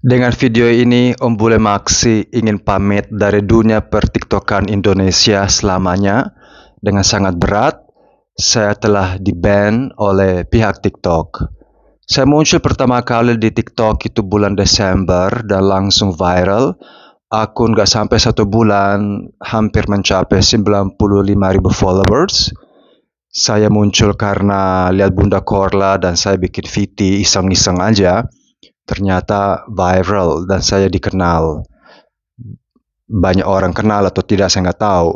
Dengan video ini, Om Bule Maxi ingin pamit dari dunia pertiktokan Indonesia selamanya. Dengan sangat berat, saya telah diban oleh pihak TikTok. Saya muncul pertama kali di TikTok itu bulan Desember dan langsung viral. Akun gak sampai satu bulan, hampir mencapai 95 ribu followers. Saya muncul karena lihat Bunda Korla dan saya bikin VT iseng-iseng aja ternyata viral dan saya dikenal. Banyak orang kenal atau tidak saya nggak tahu.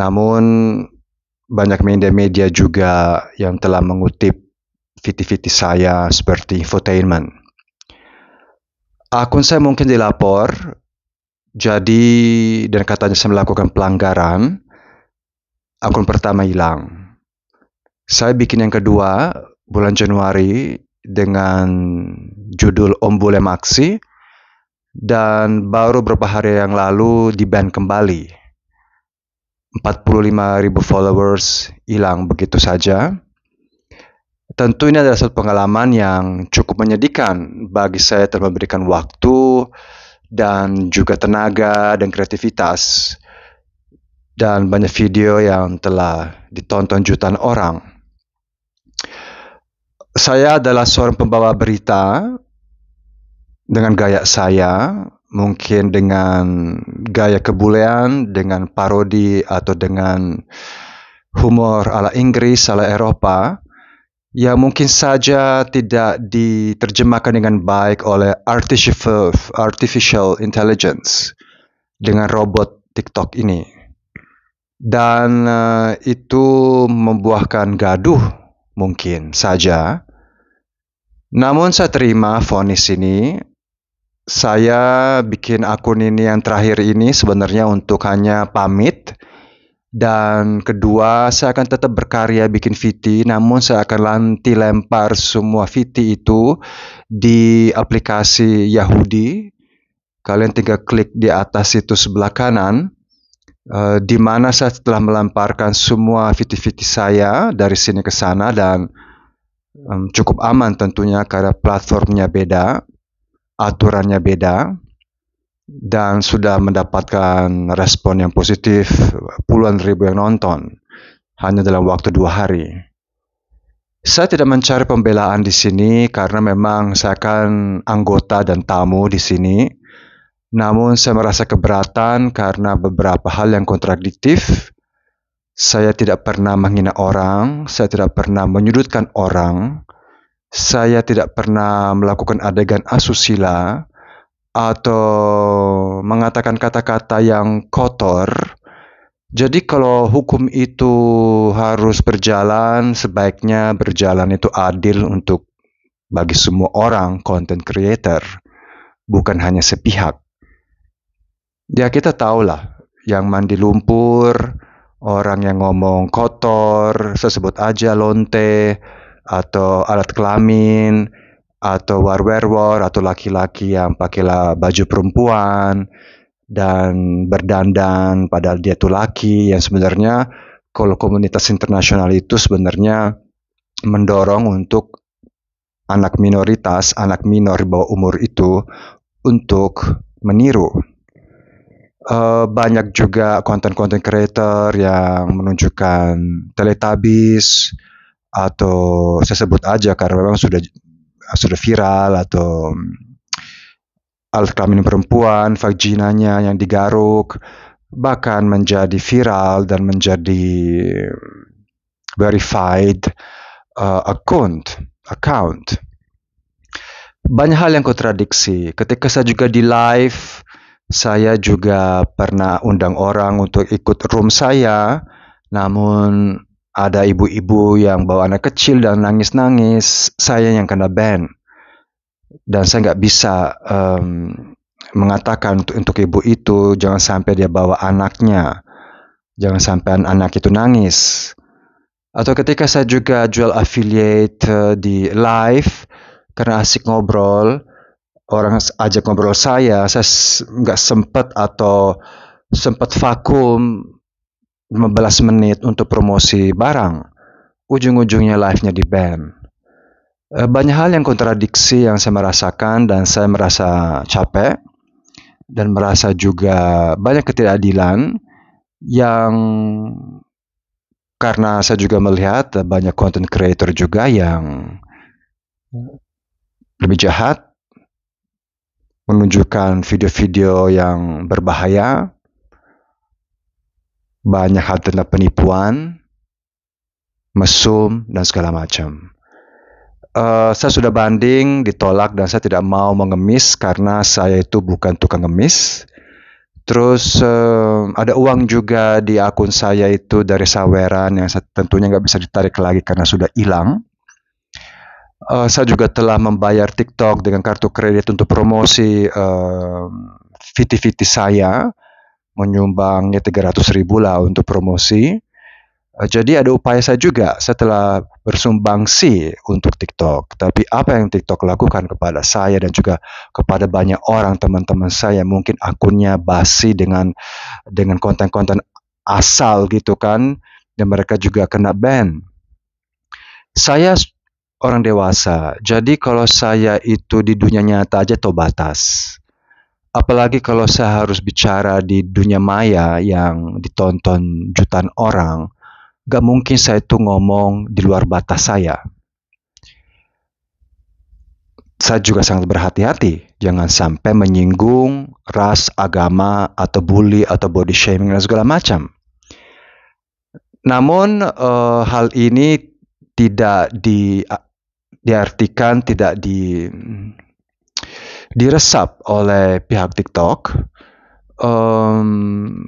Namun banyak media-media juga yang telah mengutip fiti-fiti saya seperti infotainment. Akun saya mungkin dilapor, jadi dan katanya saya melakukan pelanggaran, akun pertama hilang. Saya bikin yang kedua bulan Januari dengan judul Ombule Maxi dan baru beberapa hari yang lalu di band kembali. 45 ribu followers hilang begitu saja. Tentu ini adalah satu pengalaman yang cukup menyedihkan bagi saya telah memberikan waktu dan juga tenaga dan kreativitas dan banyak video yang telah ditonton jutaan orang saya adalah seorang pembawa berita dengan gaya saya, mungkin dengan gaya kebulean, dengan parodi atau dengan humor ala Inggris, ala Eropa yang mungkin saja tidak diterjemahkan dengan baik oleh artificial artificial intelligence dengan robot TikTok ini. Dan uh, itu membuahkan gaduh mungkin saja namun saya terima vonis ini. Saya bikin akun ini yang terakhir ini sebenarnya untuk hanya pamit. Dan kedua, saya akan tetap berkarya bikin VT, namun saya akan nanti lempar semua VT itu di aplikasi Yahudi. Kalian tinggal klik di atas itu sebelah kanan, uh, di mana saya telah melamparkan semua VT-VT saya dari sini ke sana dan um, cukup aman tentunya karena platformnya beda, aturannya beda, dan sudah mendapatkan respon yang positif puluhan ribu yang nonton hanya dalam waktu dua hari. Saya tidak mencari pembelaan di sini karena memang saya kan anggota dan tamu di sini. Namun saya merasa keberatan karena beberapa hal yang kontradiktif saya tidak pernah menghina orang, saya tidak pernah menyudutkan orang, saya tidak pernah melakukan adegan asusila atau mengatakan kata-kata yang kotor. Jadi kalau hukum itu harus berjalan, sebaiknya berjalan itu adil untuk bagi semua orang content creator, bukan hanya sepihak. Ya kita tahulah yang mandi lumpur, orang yang ngomong kotor, sesebut aja lonte atau alat kelamin atau war war atau laki-laki yang pakailah baju perempuan dan berdandan padahal dia tuh laki yang sebenarnya kalau komunitas internasional itu sebenarnya mendorong untuk anak minoritas, anak minor bawah umur itu untuk meniru uh, banyak juga konten-konten creator yang menunjukkan teletabis atau saya sebut aja karena memang sudah sudah viral atau mm, alat kelamin perempuan, vaginanya yang digaruk bahkan menjadi viral dan menjadi mm, verified uh, account account banyak hal yang kontradiksi ketika saya juga di live saya juga pernah undang orang untuk ikut room saya, namun ada ibu-ibu yang bawa anak kecil dan nangis-nangis, saya yang kena ban. Dan saya nggak bisa um, mengatakan untuk, untuk ibu itu jangan sampai dia bawa anaknya, jangan sampai anak itu nangis. Atau ketika saya juga jual affiliate eh, di live karena asik ngobrol, orang ajak ngobrol saya, saya nggak sempat atau sempat vakum 15 menit untuk promosi barang. Ujung-ujungnya live-nya di band. E, banyak hal yang kontradiksi yang saya merasakan dan saya merasa capek dan merasa juga banyak ketidakadilan yang karena saya juga melihat banyak content creator juga yang lebih jahat menunjukkan video-video yang berbahaya, banyak hal tentang penipuan, mesum, dan segala macam. Uh, saya sudah banding, ditolak, dan saya tidak mau mengemis karena saya itu bukan tukang ngemis. Terus uh, ada uang juga di akun saya itu dari saweran yang tentunya nggak bisa ditarik lagi karena sudah hilang. Uh, saya juga telah membayar TikTok dengan kartu kredit untuk promosi eh, fiti fiti uh, saya, menyumbangnya 300 ribu lah untuk promosi. Eh, jadi ada upaya saya juga, setelah bersumbangsi untuk TikTok. Tapi apa yang TikTok lakukan kepada saya dan juga kepada banyak orang teman-teman saya, mungkin akunnya basi dengan dengan konten-konten asal gitu kan, dan mereka juga kena ban. Saya orang dewasa. Jadi kalau saya itu di dunia nyata aja tahu batas. Apalagi kalau saya harus bicara di dunia maya yang ditonton jutaan orang, gak mungkin saya itu ngomong di luar batas saya. Saya juga sangat berhati-hati, jangan sampai menyinggung ras, agama, atau bully, atau body shaming, dan segala macam. Namun, uh, hal ini tidak di diartikan tidak di diresap oleh pihak TikTok. Um,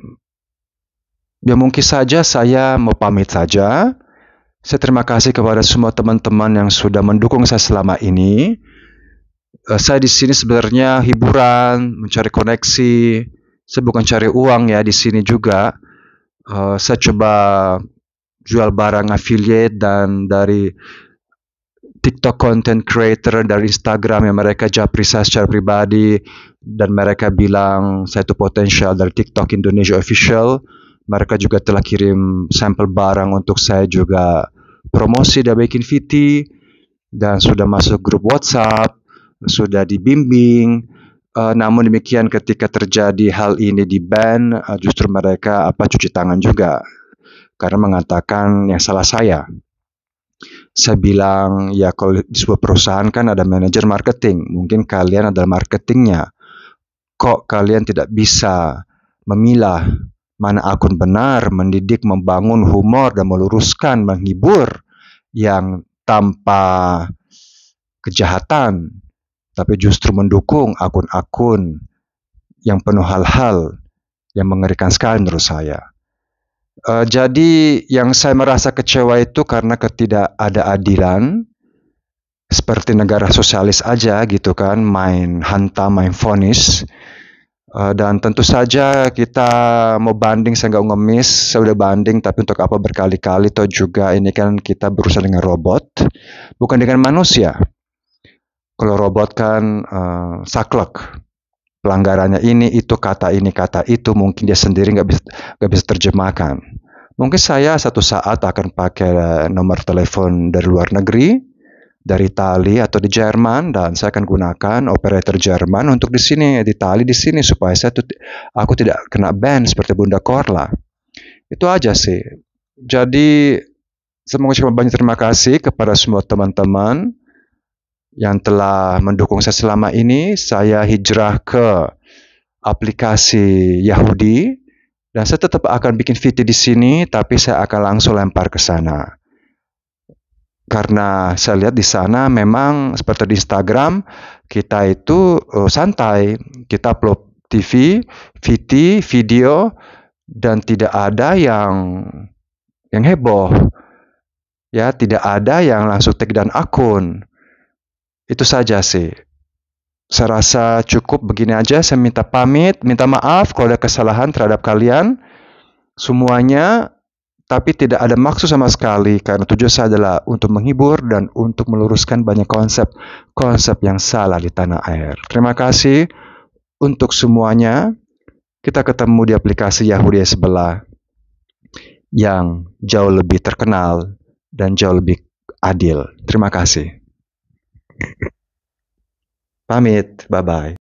ya mungkin saja saya mau pamit saja. Saya terima kasih kepada semua teman-teman yang sudah mendukung saya selama ini. Uh, saya di sini sebenarnya hiburan, mencari koneksi. Saya bukan cari uang ya di sini juga. Uh, saya coba jual barang affiliate dan dari TikTok content creator dari Instagram yang mereka japri saya secara pribadi dan mereka bilang saya itu potensial dari TikTok Indonesia official. Mereka juga telah kirim sampel barang untuk saya juga promosi dan bikin VT dan sudah masuk grup WhatsApp, sudah dibimbing. Uh, namun demikian ketika terjadi hal ini di band uh, eh, justru mereka apa cuci tangan juga karena mengatakan yang salah saya saya bilang ya kalau di sebuah perusahaan kan ada manajer marketing, mungkin kalian adalah marketingnya. Kok kalian tidak bisa memilah mana akun benar, mendidik, membangun humor dan meluruskan, menghibur yang tanpa kejahatan, tapi justru mendukung akun-akun yang penuh hal-hal yang mengerikan sekali menurut saya. Uh, jadi yang saya merasa kecewa itu karena ketidakadilan seperti negara sosialis aja gitu kan main hanta main fonis uh, dan tentu saja kita mau banding saya nggak ngemis saya udah banding tapi untuk apa berkali-kali toh juga ini kan kita berusaha dengan robot bukan dengan manusia kalau robot kan uh, saklek pelanggarannya ini itu kata ini kata itu mungkin dia sendiri nggak bisa nggak bisa terjemahkan mungkin saya satu saat akan pakai eh, nomor telepon dari luar negeri dari Itali atau di Jerman dan saya akan gunakan operator Jerman untuk di sini di Itali di sini supaya saya tuh, aku tidak kena ban seperti Bunda Korla itu aja sih jadi saya mengucapkan banyak terima kasih kepada semua teman-teman yang telah mendukung saya selama ini. Saya hijrah ke aplikasi Yahudi dan saya tetap akan bikin video di sini, tapi saya akan langsung lempar ke sana. Karena saya lihat di sana memang seperti di Instagram kita itu uh, santai, kita upload TV, VT, video dan tidak ada yang yang heboh. Ya, tidak ada yang langsung take dan akun. Itu saja sih. Saya rasa cukup begini aja. Saya minta pamit, minta maaf kalau ada kesalahan terhadap kalian. Semuanya, tapi tidak ada maksud sama sekali karena tujuan saya adalah untuk menghibur dan untuk meluruskan banyak konsep-konsep yang salah di tanah air. Terima kasih untuk semuanya. Kita ketemu di aplikasi Yahudi sebelah yang jauh lebih terkenal dan jauh lebih adil. Terima kasih. Pamit. Bye-bye.